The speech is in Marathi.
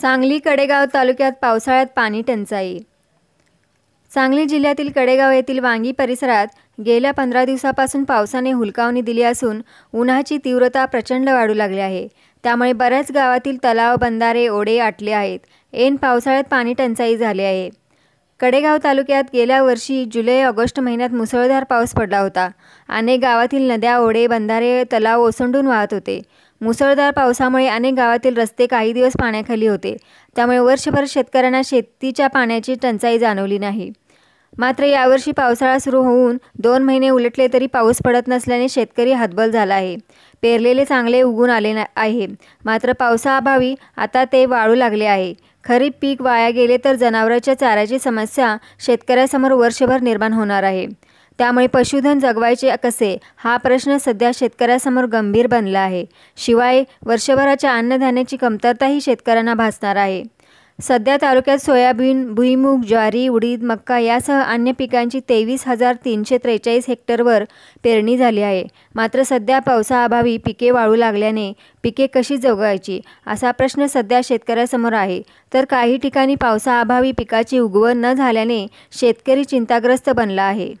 सांगली कडेगाव तालुक्यात पावसाळ्यात पाणी टंचाई सांगली जिल्ह्यातील कडेगाव येथील वांगी परिसरात गेल्या पंधरा दिवसापासून पावसाने हुलकावणी दिली असून उन्हाची तीव्रता प्रचंड वाढू लागली आहे त्यामुळे बऱ्याच गावातील तलाव बंधारे ओढे आटले आहेत ऐन पावसाळ्यात पाणी टंचाई झाली आहे कडेगाव तालुक्यात गेल्या वर्षी जुलै ऑगस्ट महिन्यात मुसळधार पाऊस पडला होता अनेक गावातील नद्या ओढे बंधारे तलाव ओसंडून वाहत होते मुसळधार पावसामुळे अनेक गावातील रस्ते काही दिवस पाण्याखाली होते त्यामुळे वर्षभर शेतकऱ्यांना शेतीच्या पाण्याची टंचाई जाणवली नाही मात्र यावर्षी पावसाळा सुरू होऊन दोन महिने उलटले तरी पाऊस पडत नसल्याने शेतकरी हतबल झाला आहे पेरलेले चांगले उगून आले आहे मात्र पावसाअभावी आता ते वाळू लागले आहे खरीप पीक वाया गेले तर जनावरांच्या चाऱ्याची समस्या शेतकऱ्यासमोर वर्षभर निर्माण होणार आहे त्यामुळे पशुधन जगवायचे कसे हा प्रश्न सध्या शेतकऱ्यासमोर गंभीर बनला आहे शिवाय वर्षभराच्या अन्नधान्याची कमतरताही शेतकऱ्यांना भासणार आहे सध्या तालुक्यात सोयाबीन भुईमूग ज्वारी उडीद मक्का यासह अन्य पिकांची तेवीस हजार तीनशे त्रेचाळीस हेक्टरवर पेरणी झाली आहे मात्र सध्या पावसाअभावी पिके वाळू लागल्याने पिके कशी जगायची असा प्रश्न सध्या शेतकऱ्यासमोर आहे तर काही ठिकाणी पावसाअभावी पिकाची उगवण न झाल्याने शेतकरी चिंताग्रस्त बनला आहे